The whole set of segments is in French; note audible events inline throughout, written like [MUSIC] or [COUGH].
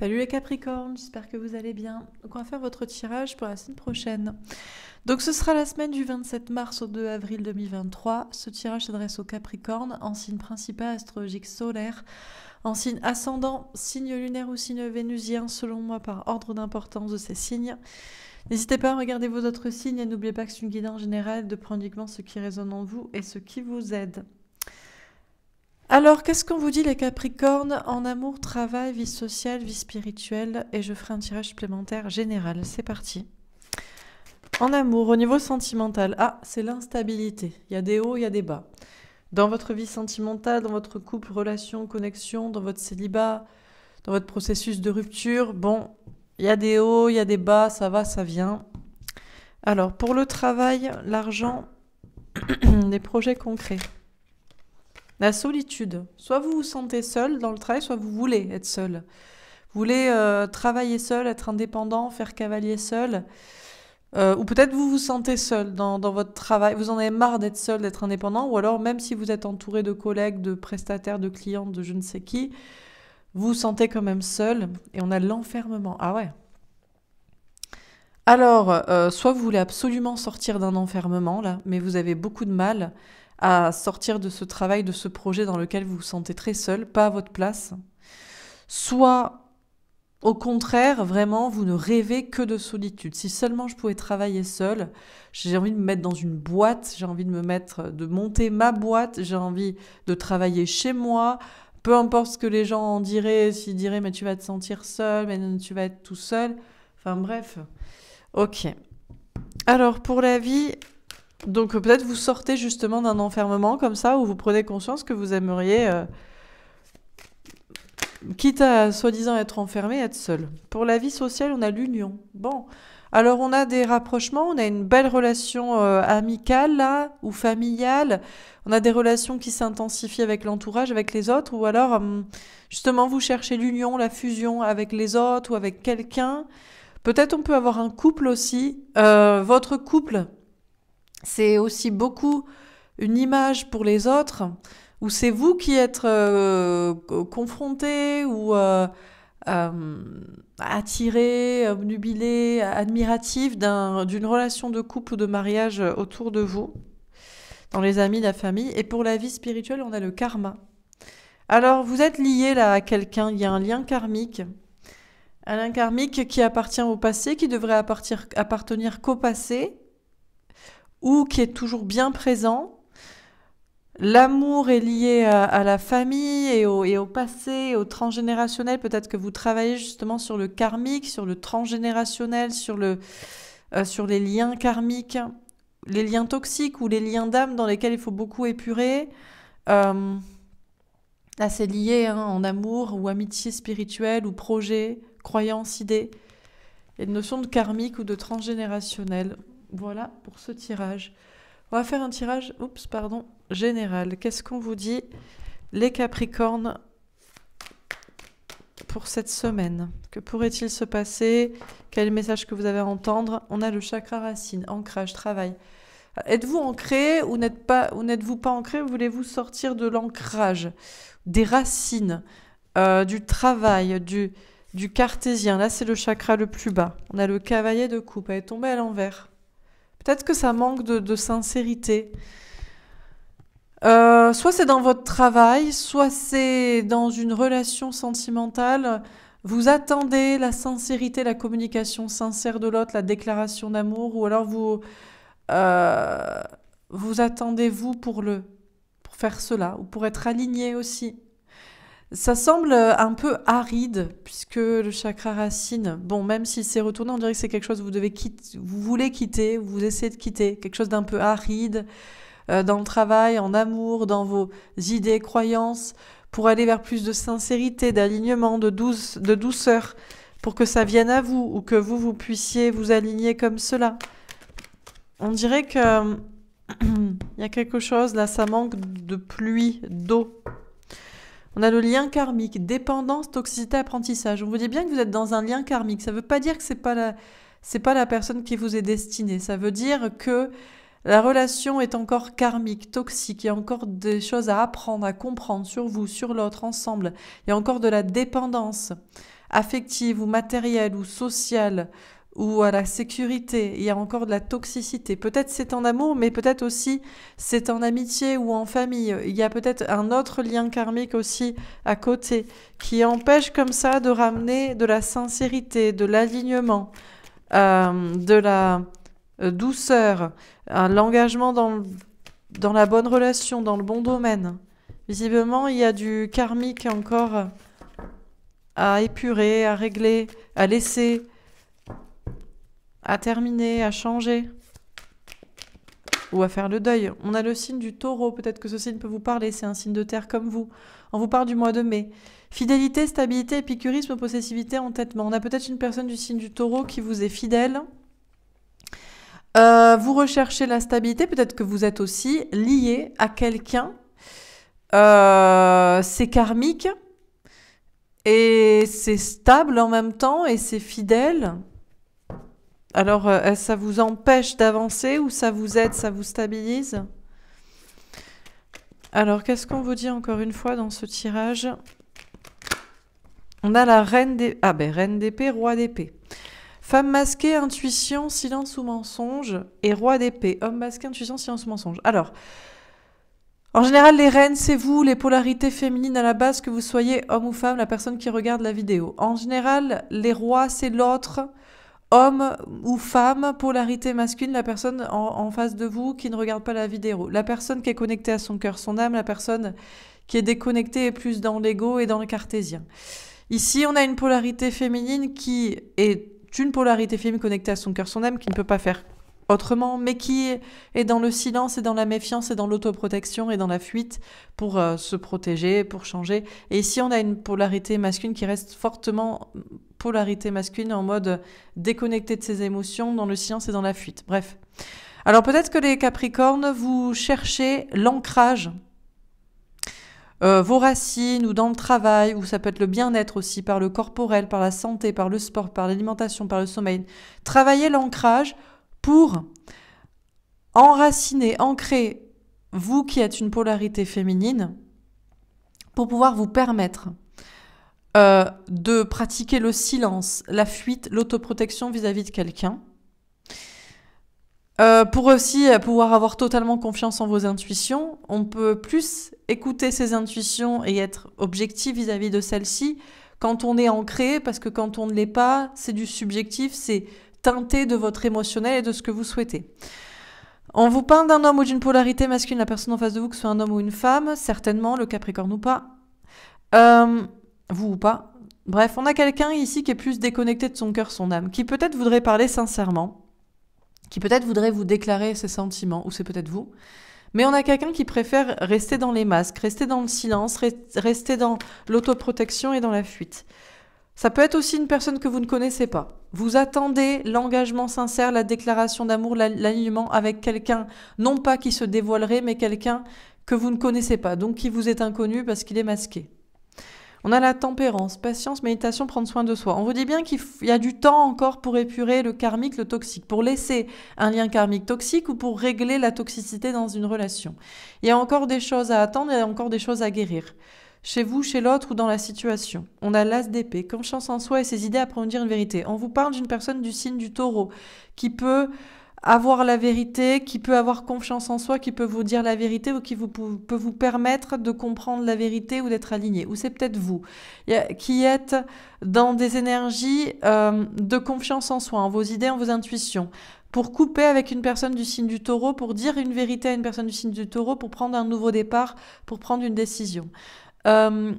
Salut les Capricornes, j'espère que vous allez bien. on va faire votre tirage pour la semaine prochaine. Donc ce sera la semaine du 27 mars au 2 avril 2023. Ce tirage s'adresse aux Capricornes en signe principal astrologique solaire, en signe ascendant, signe lunaire ou signe vénusien selon moi par ordre d'importance de ces signes. N'hésitez pas à regarder vos autres signes et n'oubliez pas que c'est une guidance générale de prendre uniquement ce qui résonne en vous et ce qui vous aide. Alors, qu'est-ce qu'on vous dit les Capricornes en amour, travail, vie sociale, vie spirituelle Et je ferai un tirage supplémentaire général. C'est parti. En amour, au niveau sentimental, ah, c'est l'instabilité. Il y a des hauts, il y a des bas. Dans votre vie sentimentale, dans votre couple, relation, connexion, dans votre célibat, dans votre processus de rupture, bon, il y a des hauts, il y a des bas, ça va, ça vient. Alors, pour le travail, l'argent, [CLEARS THROAT] les projets concrets. La solitude. Soit vous vous sentez seul dans le travail, soit vous voulez être seul. Vous voulez euh, travailler seul, être indépendant, faire cavalier seul. Euh, ou peut-être vous vous sentez seul dans, votre travail, vous en avez marre d'être seul, d'être indépendant, ou alors même si vous êtes entouré de collègues, de prestataires, de clients, de je ne sais qui, vous vous sentez quand même seul et on a l'enfermement. Ah ouais. Alors, euh, soit vous voulez absolument sortir d'un enfermement, là, mais vous avez beaucoup de mal à sortir de ce travail, de ce projet dans lequel vous vous sentez très seul, pas à votre place. Soit, au contraire, vraiment, vous ne rêvez que de solitude. Si seulement je pouvais travailler seul, j'ai envie de me mettre dans une boîte, j'ai envie de me mettre, de monter ma boîte, j'ai envie de travailler chez moi, peu importe ce que les gens en diraient, s'ils diraient mais tu vas te sentir seul, mais tu vas être tout seul. Enfin bref. Ok. Alors pour la vie, donc euh, peut-être vous sortez justement d'un enfermement comme ça, où vous prenez conscience que vous aimeriez, euh, quitte à soi-disant être enfermé, être seul. Pour la vie sociale, on a l'union. Bon, alors on a des rapprochements, on a une belle relation euh, amicale là, ou familiale, on a des relations qui s'intensifient avec l'entourage, avec les autres, ou alors hum, justement vous cherchez l'union, la fusion avec les autres ou avec quelqu'un. Peut-être on peut avoir un couple aussi. votre couple, c'est aussi beaucoup une image pour les autres, où c'est vous qui êtes euh, confronté ou euh, euh, attiré, nubilé, admiratif d'une relation de couple ou de mariage autour de vous, dans les amis, la famille. Et pour la vie spirituelle, on a le karma. Alors, vous êtes lié là à quelqu'un, il y a un lien karmique. Un lien karmique qui appartient au passé, qui devrait appartenir qu'au passé, ou qui est toujours bien présent. L'amour est lié euh, à, la famille et au, et au passé, au transgénérationnel. Peut-être que vous travaillez justement sur le karmique, sur le transgénérationnel, sur, le, euh, sur les liens karmiques, les liens toxiques ou les liens d'âme dans lesquels il faut beaucoup épurer. là, euh, c'est lié hein, en amour ou amitié spirituelle ou projet, croyance, idée. Il y a une notion de karmique ou de transgénérationnel. Voilà pour ce tirage. On va faire un tirage, oups, pardon, général. Qu'est-ce qu'on vous dit, les Capricornes, pour cette semaine Que pourrait-il se passer Quel message que vous avez à entendre On a le chakra racine, ancrage, travail. Êtes-vous ancré ou n'êtes pas vous pas ancré Voulez-vous sortir de l'ancrage, des racines, euh, du travail, du, du cartésien Là, c'est le chakra le plus bas. On a le cavalier de coupe. Elle est tombée à l'envers. Peut-être que ça manque de, sincérité. Euh, soit c'est dans votre travail, soit c'est dans une relation sentimentale. Vous attendez la sincérité, la communication sincère de l'autre, la déclaration d'amour, ou alors vous euh, vous attendez vous pour le pour faire cela ou pour être aligné aussi. Ça semble un peu aride, puisque le chakra racine, bon, même s'il s'est retourné, on dirait que c'est quelque chose que vous, devez quitter, vous voulez quitter, vous essayez de quitter, quelque chose d'un peu aride euh, dans le travail, en amour, dans vos idées, croyances, pour aller vers plus de sincérité, d'alignement, de, douce, de douceur, pour que ça vienne à vous, ou que vous, vous puissiez vous aligner comme cela. On dirait que... [CLEARS THROAT] Il y a quelque chose là, ça manque de pluie, d'eau on a le lien karmique, dépendance, toxicité, apprentissage. On vous dit bien que vous êtes dans un lien karmique. Ça ne veut pas dire que c'est pas pas la personne qui vous est destinée. Ça veut dire que la relation est encore karmique, toxique. Il y a encore des choses à apprendre, à comprendre sur vous, sur l'autre, ensemble. Il y a encore de la dépendance affective ou matérielle ou sociale ou à la sécurité. Il y a encore de la toxicité. Peut-être c'est en amour, mais peut-être aussi c'est en amitié ou en famille. Il y a peut-être un autre lien karmique aussi à côté qui empêche comme ça de ramener de la sincérité, de l'alignement, euh, de la euh, douceur, l'engagement dans, dans la bonne relation, dans le bon domaine. Visiblement, il y a du karmique encore à épurer, à régler, à laisser à terminer, à changer ou à faire le deuil. On a le signe du taureau, peut-être que ce signe peut vous parler, c'est un signe de terre comme vous. On vous parle du mois de mai. Fidélité, stabilité, épicurisme, possessivité, entêtement. On a peut-être une personne du signe du taureau qui vous est fidèle. Euh, vous recherchez la stabilité, peut-être que vous êtes aussi lié à quelqu'un. Euh, c'est karmique et c'est stable en même temps et c'est fidèle. Alors, euh, ça vous empêche d'avancer ou ça vous aide, ça vous stabilise Alors, qu'est-ce qu'on vous dit encore une fois dans ce tirage On a la reine des... ah ben, reine d'épée, roi d'épée. Femme masquée, intuition, silence ou mensonge, et roi d'épée. Homme masqué, intuition, silence ou mensonge. Alors, en général, les reines, c'est vous, les polarités féminines à la base, que vous soyez homme ou femme, la personne qui regarde la vidéo. En général, les rois, c'est l'autre homme ou femme, polarité masculine, la personne en, face de vous qui ne regarde pas la vidéo, la personne qui est connectée à son cœur, son âme, la personne qui est déconnectée et plus dans l'ego et dans le cartésien. Ici, on a une polarité féminine qui est une polarité féminine connectée à son cœur, son âme, qui ne peut pas faire autrement, mais qui est dans le silence et dans la méfiance et dans l'autoprotection et dans la fuite pour euh, se protéger, pour changer. Et ici, on a une polarité masculine qui reste fortement polarité masculine en mode déconnecté de ses émotions, dans le silence et dans la fuite. Bref. Alors peut-être que les Capricornes, vous cherchez l'ancrage. Euh, vos racines ou dans le travail, ou ça peut être le bien-être aussi, par le corporel, par la santé, par le sport, par l'alimentation, par le sommeil. Travaillez l'ancrage pour enraciner, ancrer vous qui êtes une polarité féminine, pour pouvoir vous permettre euh, de pratiquer le silence, la fuite, l'autoprotection vis-à-vis de quelqu'un. Euh, pour aussi pouvoir avoir totalement confiance en vos intuitions, on peut plus écouter ses intuitions et être objectif vis-à-vis de celles-ci quand on est ancré, parce que quand on ne l'est pas, c'est du subjectif, c'est teinté de votre émotionnel et de ce que vous souhaitez. On vous peint d'un homme ou d'une polarité masculine, la personne en face de vous, que ce soit un homme ou une femme, certainement, le Capricorne ou pas. Euh, vous ou pas. Bref, on a quelqu'un ici qui est plus déconnecté de son cœur, son âme, qui peut-être voudrait parler sincèrement, qui peut-être voudrait vous déclarer ses sentiments, ou c'est peut-être vous. Mais on a quelqu'un qui préfère rester dans les masques, rester dans le silence, rester dans l'autoprotection et dans la fuite. Ça peut être aussi une personne que vous ne connaissez pas. Vous attendez l'engagement sincère, la déclaration d'amour, l'alignement avec quelqu'un, non pas qui se dévoilerait, mais quelqu'un que vous ne connaissez pas, donc qui vous est inconnu parce qu'il est masqué. On a la tempérance, patience, méditation, prendre soin de soi. On vous dit bien qu'il y a du temps encore pour épurer le karmique, le toxique, pour laisser un lien karmique toxique ou pour régler la toxicité dans une relation. Il y a encore des choses à attendre, il y a encore des choses à guérir chez vous, chez l'autre ou dans la situation. On a l'as d'épée. Confiance en soi et ses idées à dire une vérité. On vous parle d'une personne du signe du taureau qui peut avoir la vérité, qui peut avoir confiance en soi, qui peut vous dire la vérité ou qui vous, peut vous permettre de comprendre la vérité ou d'être aligné. Ou c'est peut-être vous qui êtes dans des énergies euh, de confiance en soi, en vos idées, en vos intuitions. Pour couper avec une personne du signe du taureau, pour dire une vérité à une personne du signe du taureau, pour prendre un nouveau départ, pour prendre une décision. Euh,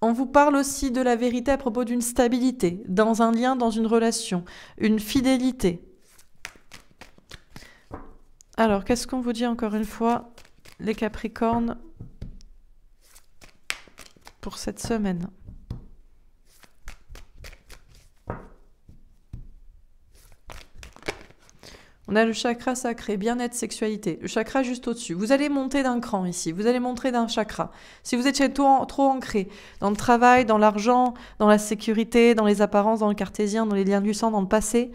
on vous parle aussi de la vérité à propos d'une stabilité, dans un lien, dans une relation, une fidélité. Alors, qu'est-ce qu'on vous dit encore une fois, les Capricornes, pour cette semaine On a le chakra sacré, bien-être, sexualité, le chakra juste au-dessus. Vous allez monter d'un cran ici, vous allez monter d'un chakra. Si vous étiez trop, trop ancré dans le travail, dans l'argent, dans la sécurité, dans les apparences, dans le cartésien, dans les liens du sang, dans le passé,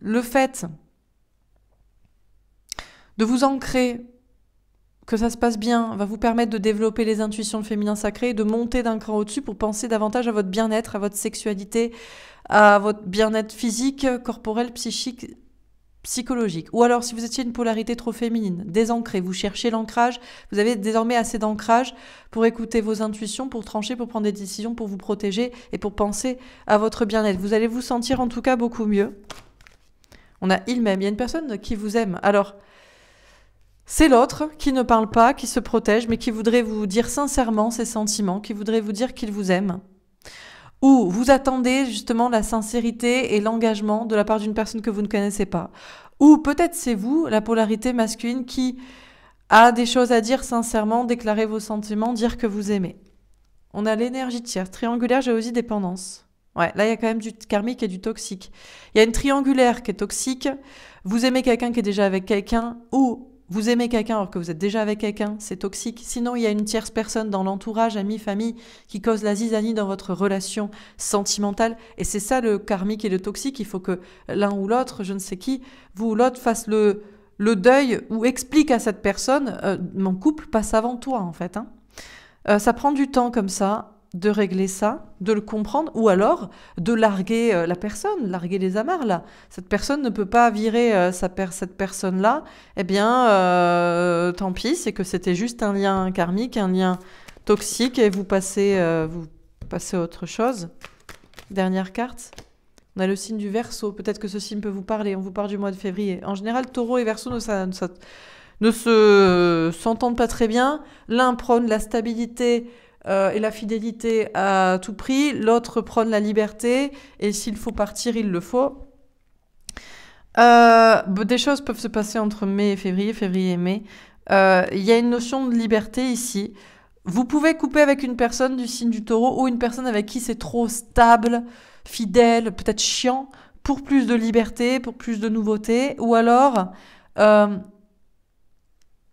le fait de vous ancrer, que ça se passe bien, va vous permettre de développer les intuitions féminines sacrées, de monter d'un cran au-dessus pour penser davantage à votre bien-être, à votre sexualité, à votre bien-être physique, corporel, psychique, psychologique. Ou alors, si vous étiez une polarité trop féminine, désancrée, vous cherchez l'ancrage, vous avez désormais assez d'ancrage pour écouter vos intuitions, pour trancher, pour prendre des décisions, pour vous protéger et pour penser à votre bien-être. Vous allez vous sentir en tout cas beaucoup mieux. On a il même il y a une personne qui vous aime. Alors, c'est l'autre qui ne parle pas, qui se protège, mais qui voudrait vous dire sincèrement ses sentiments, qui voudrait vous dire qu'il vous aime. Ou vous attendez justement la sincérité et l'engagement de la part d'une personne que vous ne connaissez pas. Ou peut-être c'est vous, la polarité masculine, qui a des choses à dire sincèrement, déclarer vos sentiments, dire que vous aimez. On a l'énergie tiers, triangulaire, j'ai aussi dépendance. Ouais, là, il y a quand même du karmique et du toxique. Il y a une triangulaire qui est toxique. Vous aimez quelqu'un qui est déjà avec quelqu'un ou vous aimez quelqu'un alors que vous êtes déjà avec quelqu'un, c'est toxique. Sinon, il y a une tierce personne dans l'entourage, ami, famille, qui cause la zizanie dans votre relation sentimentale. Et c'est ça le karmique et le toxique. Il faut que l'un ou l'autre, je ne sais qui, vous ou l'autre, fasse le, le deuil ou explique à cette personne euh, mon couple passe avant toi, en fait. Hein. Euh, ça prend du temps comme ça de régler ça, de le comprendre, ou alors de larguer euh, la personne, larguer les amarres là. Cette personne ne peut pas virer euh, cette personne là. Eh bien, euh, tant pis, c'est que c'était juste un lien karmique, un lien toxique, et vous passez, vous passez à autre chose. Dernière carte. On a le signe du verso. Peut-être que ce signe peut vous parler. On vous parle du mois de février. En général, Taureau et verso ne, se s'entendent pas très bien. L'un prône la stabilité euh, et la fidélité à tout prix, l'autre prône la liberté, et s'il faut partir, il le faut. Euh, des choses peuvent se passer entre mai et février, février et mai. Euh, il y a une notion de liberté ici. Vous pouvez couper avec une personne du signe du taureau ou une personne avec qui c'est trop stable, fidèle, peut-être chiant, pour plus de liberté, pour plus de nouveautés, ou alors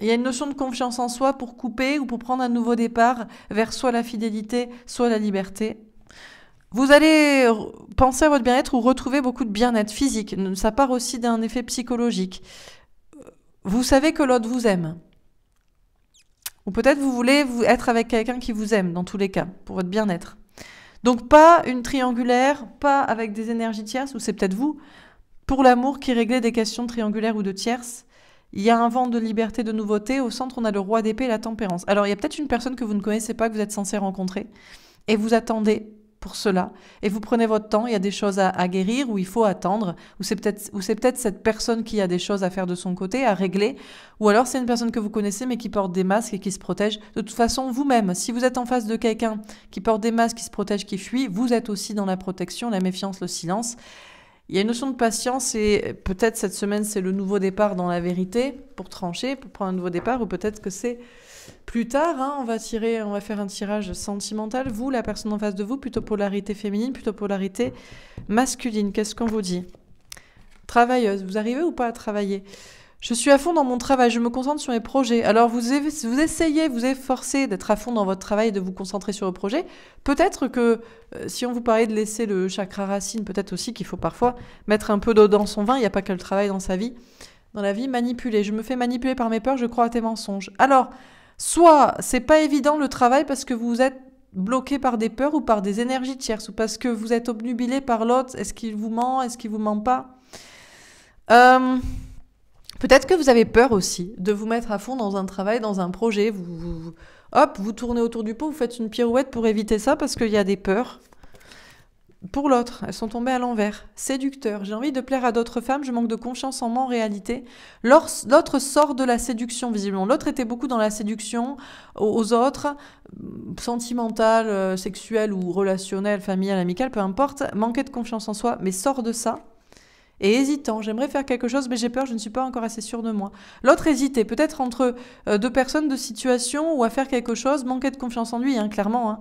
il y a une notion de confiance en soi pour couper ou pour prendre un nouveau départ vers soit la fidélité, soit la liberté. Vous allez penser à votre bien-être ou retrouver beaucoup de bien-être physique. Ça part aussi d'un effet psychologique. Vous savez que l'autre vous aime. Ou peut-être vous voulez être avec quelqu'un qui vous aime, dans tous les cas, pour votre bien-être. Donc pas une triangulaire, pas avec des énergies tierces, ou c'est peut-être vous, pour l'amour qui réglait des questions triangulaires ou de tierces. Il y a un vent de liberté, de nouveauté. Au centre, on a le roi d'épée et la tempérance. Alors, il y a peut-être une personne que vous ne connaissez pas, que vous êtes censé rencontrer, et vous attendez pour cela, et vous prenez votre temps. Il y a des choses à, guérir, ou il faut attendre, ou c'est peut-être cette personne qui a des choses à faire de son côté, à régler, ou alors c'est une personne que vous connaissez mais qui porte des masques et qui se protège. De toute façon, vous-même, si vous êtes en face de quelqu'un qui porte des masques, qui se protège, qui fuit, vous êtes aussi dans la protection, la méfiance, le silence. Il y a une notion de patience et peut-être cette semaine c'est le nouveau départ dans la vérité pour trancher, pour prendre un nouveau départ, ou peut-être que c'est plus tard, hein, on va tirer, on va faire un tirage sentimental. Vous, la personne en face de vous, plutôt polarité féminine, plutôt polarité masculine. Qu'est-ce qu'on vous dit Travailleuse, vous arrivez ou pas à travailler je suis à fond dans mon travail, je me concentre sur mes projets. Alors vous, essayez, vous efforcez d'être à fond dans votre travail et de vous concentrer sur le projet. Peut-être que euh, si on vous parlait de laisser le chakra racine, peut-être aussi qu'il faut parfois mettre un peu d'eau dans son vin, il n'y a pas que le travail dans sa vie. Dans la vie, manipuler. Je me fais manipuler par mes peurs, je crois à tes mensonges. Alors, soit c'est pas évident le travail parce que vous êtes bloqué par des peurs ou par des énergies tierces ou parce que vous êtes obnubilé par l'autre. Est-ce qu'il vous ment Est-ce qu'il vous ment pas euh, Peut-être que vous avez peur aussi de vous mettre à fond dans un travail, dans un projet. Vous, hop, vous tournez autour du pot, vous faites une pirouette pour éviter ça parce qu'il y a des peurs. Pour l'autre, elles sont tombées à l'envers. Séducteur, j'ai envie de plaire à d'autres femmes, je manque de confiance en moi en réalité. L'autre sort de la séduction, visiblement. L'autre était beaucoup dans la séduction aux autres, sentimentale, euh, sexuelle ou relationnelle, familiale, amicale, peu importe. Manquait de confiance en soi, mais sort de ça et hésitant. J'aimerais faire quelque chose, mais j'ai peur, je ne suis pas encore assez sûr de moi. L'autre hésitait, peut-être entre euh, deux personnes, deux situations, ou à faire quelque chose, manquait de confiance en lui, hein, clairement. Hein,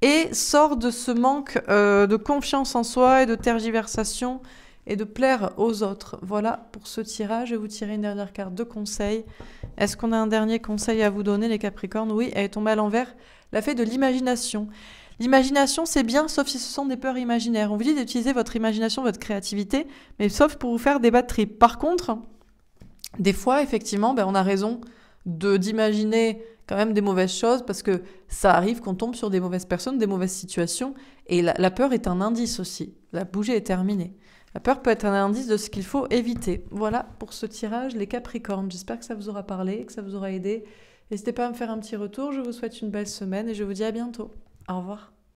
et sort de ce manque euh, de confiance en soi et de tergiversation et de plaire aux autres. Voilà pour ce tirage. Je vais vous tirer une dernière carte de conseil. Est-ce qu'on a un dernier conseil à vous donner, les Capricornes Oui, elle est tombée à l'envers. La fée de l'imagination. L'imagination, c'est bien, sauf si ce sont des peurs imaginaires. On vous dit d'utiliser votre imagination, votre créativité, mais sauf pour vous faire des batteries. Par contre, des fois, effectivement, ben, on a raison de d'imaginer quand même des mauvaises choses parce que ça arrive qu'on tombe sur des mauvaises personnes, des mauvaises situations. Et la, la peur est un indice aussi. La bougie est terminée. La peur peut être un indice de ce qu'il faut éviter. Voilà pour ce tirage, les Capricornes. J'espère que ça vous aura parlé, que ça vous aura aidé. N'hésitez pas à me faire un petit retour. Je vous souhaite une belle semaine et je vous dis à bientôt. Au revoir.